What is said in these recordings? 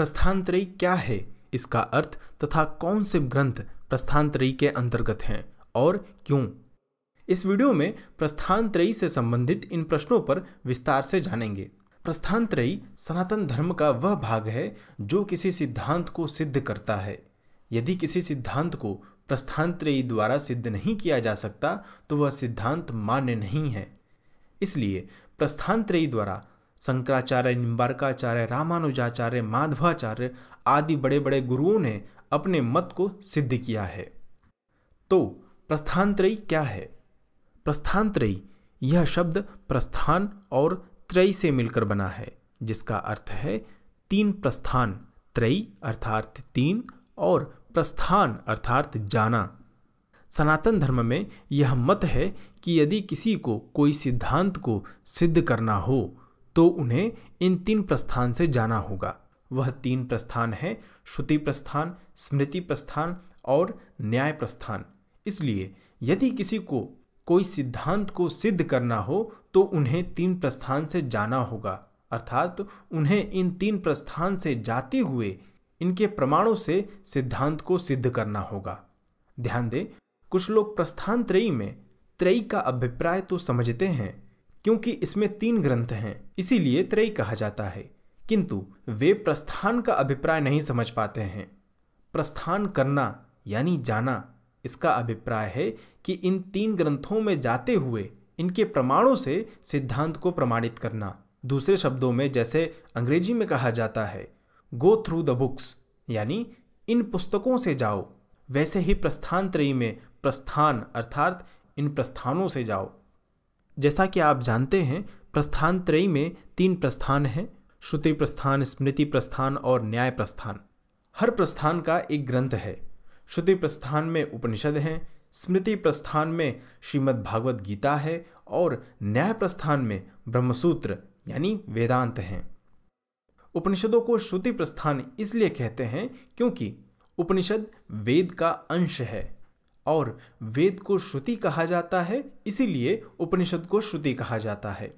प्रस्थानत्रयी क्या है इसका अर्थ तथा कौन से ग्रंथ प्रस्थानत्रयी के अंतर्गत हैं और क्यों इस वीडियो में प्रस्थानत्रयी से संबंधित इन प्रश्नों पर विस्तार से जानेंगे प्रस्थानत्रयी सनातन धर्म का वह भाग है जो किसी सिद्धांत को सिद्ध करता है यदि किसी सिद्धांत को प्रस्थानत्रयी द्वारा सिद्ध नहीं किया जा सकता तो वह सिद्धांत मान्य नहीं है इसलिए प्रस्थानत्रयी द्वारा शंकराचार्य निम्बारकाचार्य रामानुजाचार्य माधवाचार्य आदि बड़े बड़े गुरुओं ने अपने मत को सिद्ध किया है तो प्रस्थानत्रयी क्या है प्रस्थानत्रयी यह शब्द प्रस्थान और त्रय से मिलकर बना है जिसका अर्थ है तीन प्रस्थान त्रयी अर्थात तीन और प्रस्थान अर्थात जाना सनातन धर्म में यह मत है कि यदि किसी को कोई सिद्धांत को सिद्ध करना हो तो उन्हें इन तीन प्रस्थान से जाना होगा वह तीन प्रस्थान है श्रुति प्रस्थान स्मृति प्रस्थान और न्याय प्रस्थान इसलिए यदि किसी को कोई सिद्धांत को सिद्ध करना हो तो उन्हें तीन प्रस्थान से जाना होगा अर्थात उन्हें इन तीन प्रस्थान से जाते हुए इनके प्रमाणों से सिद्धांत को सिद्ध करना होगा ध्यान दें कुछ लोग प्रस्थान त्रयी में त्रयी का अभिप्राय तो समझते हैं क्योंकि इसमें तीन ग्रंथ हैं इसीलिए त्रय कहा जाता है किंतु वे प्रस्थान का अभिप्राय नहीं समझ पाते हैं प्रस्थान करना यानी जाना इसका अभिप्राय है कि इन तीन ग्रंथों में जाते हुए इनके प्रमाणों से सिद्धांत को प्रमाणित करना दूसरे शब्दों में जैसे अंग्रेजी में कहा जाता है गो थ्रू द बुक्स यानी इन पुस्तकों से जाओ वैसे ही प्रस्थान त्रयी में प्रस्थान अर्थात इन प्रस्थानों से जाओ जैसा कि आप जानते हैं प्रस्थान त्रयी में तीन प्रस्थान हैं श्रुति प्रस्थान स्मृति प्रस्थान और न्याय प्रस्थान हर प्रस्थान का एक ग्रंथ है श्रुति प्रस्थान में उपनिषद हैं स्मृति प्रस्थान में श्रीमद् भागवत गीता है और न्याय प्रस्थान में ब्रह्मसूत्र यानी वेदांत हैं उपनिषदों को श्रुति प्रस्थान इसलिए कहते हैं क्योंकि उपनिषद वेद का अंश है और वेद को श्रुति कहा जाता है इसीलिए उपनिषद को श्रुति कहा जाता है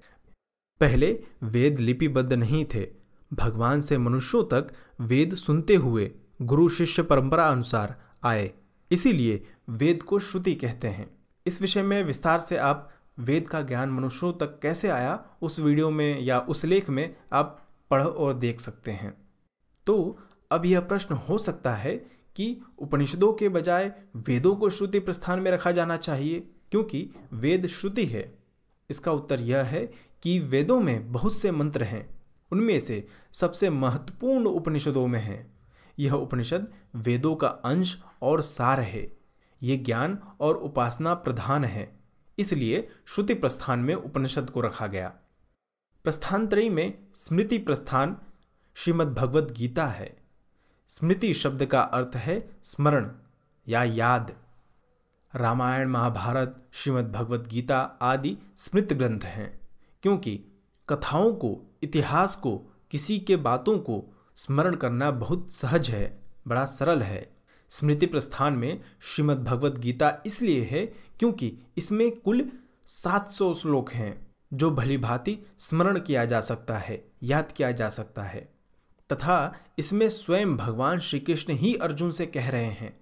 पहले वेद लिपिबद्ध नहीं थे भगवान से मनुष्यों तक वेद सुनते हुए गुरु शिष्य परंपरा अनुसार आए इसीलिए वेद को श्रुति कहते हैं इस विषय में विस्तार से आप वेद का ज्ञान मनुष्यों तक कैसे आया उस वीडियो में या उस लेख में आप पढ़ और देख सकते हैं तो अब यह प्रश्न हो सकता है कि उपनिषदों के बजाय वेदों को श्रुति प्रस्थान में रखा जाना चाहिए क्योंकि वेद श्रुति है इसका उत्तर यह है कि वेदों में बहुत से मंत्र हैं उनमें से सबसे महत्वपूर्ण उपनिषदों में हैं यह उपनिषद वेदों का अंश और सार है ये ज्ञान और उपासना प्रधान है इसलिए श्रुति प्रस्थान में उपनिषद को रखा गया प्रस्थानत्रयी में स्मृति प्रस्थान श्रीमद् भगवद गीता है स्मृति शब्द का अर्थ है स्मरण या याद रामायण महाभारत श्रीमद् भगवत गीता आदि स्मृत ग्रंथ हैं क्योंकि कथाओं को इतिहास को किसी के बातों को स्मरण करना बहुत सहज है बड़ा सरल है स्मृति प्रस्थान में श्रीमद् भगवत गीता इसलिए है क्योंकि इसमें कुल 700 श्लोक हैं जो भली भांति स्मरण किया जा सकता है याद किया जा सकता है तथा इसमें स्वयं भगवान श्री कृष्ण ही अर्जुन से कह रहे हैं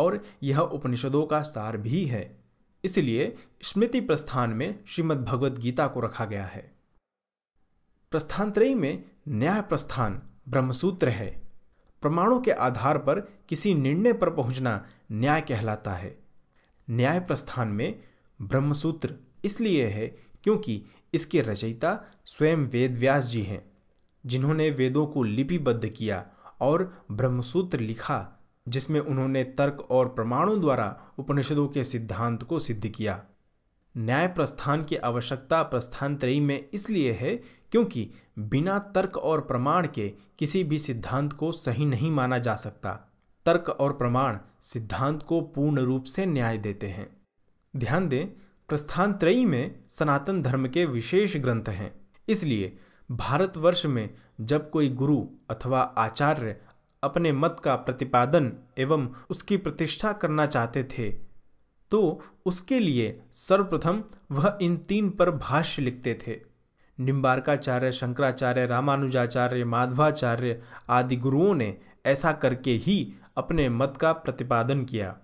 और यह उपनिषदों का सार भी है इसलिए स्मृति प्रस्थान में श्रीमद् भगवद गीता को रखा गया है प्रस्थानत्रयी में न्याय प्रस्थान ब्रह्मसूत्र है प्रमाणों के आधार पर किसी निर्णय पर पहुंचना न्याय कहलाता है न्याय प्रस्थान में ब्रह्मसूत्र इसलिए है क्योंकि इसके रचयिता स्वयं वेद व्यास जी हैं जिन्होंने वेदों को लिपिबद्ध किया और ब्रह्मसूत्र लिखा जिसमें उन्होंने तर्क और प्रमाणों द्वारा उपनिषदों के सिद्धांत को सिद्ध किया न्याय प्रस्थान की आवश्यकता प्रस्थान त्रयी में इसलिए है क्योंकि बिना तर्क और प्रमाण के किसी भी सिद्धांत को सही नहीं माना जा सकता तर्क और प्रमाण सिद्धांत को पूर्ण रूप से न्याय देते हैं ध्यान दें प्रस्थान त्रयी में सनातन धर्म के विशेष ग्रंथ हैं इसलिए भारतवर्ष में जब कोई गुरु अथवा आचार्य अपने मत का प्रतिपादन एवं उसकी प्रतिष्ठा करना चाहते थे तो उसके लिए सर्वप्रथम वह इन तीन पर भाष्य लिखते थे निम्बारकाचार्य शंकराचार्य रामानुजाचार्य माधवाचार्य आदि गुरुओं ने ऐसा करके ही अपने मत का प्रतिपादन किया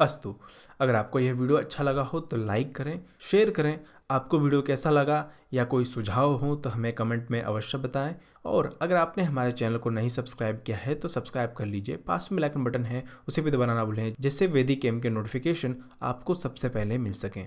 अस्तु अगर आपको यह वीडियो अच्छा लगा हो तो लाइक करें शेयर करें आपको वीडियो कैसा लगा या कोई सुझाव हो तो हमें कमेंट में अवश्य बताएं और अगर आपने हमारे चैनल को नहीं सब्सक्राइब किया है तो सब्सक्राइब कर लीजिए पास में लाइकन बटन है उसे भी दबाना ना भूलें जिससे वैदिक एम के नोटिफिकेशन आपको सबसे पहले मिल सकें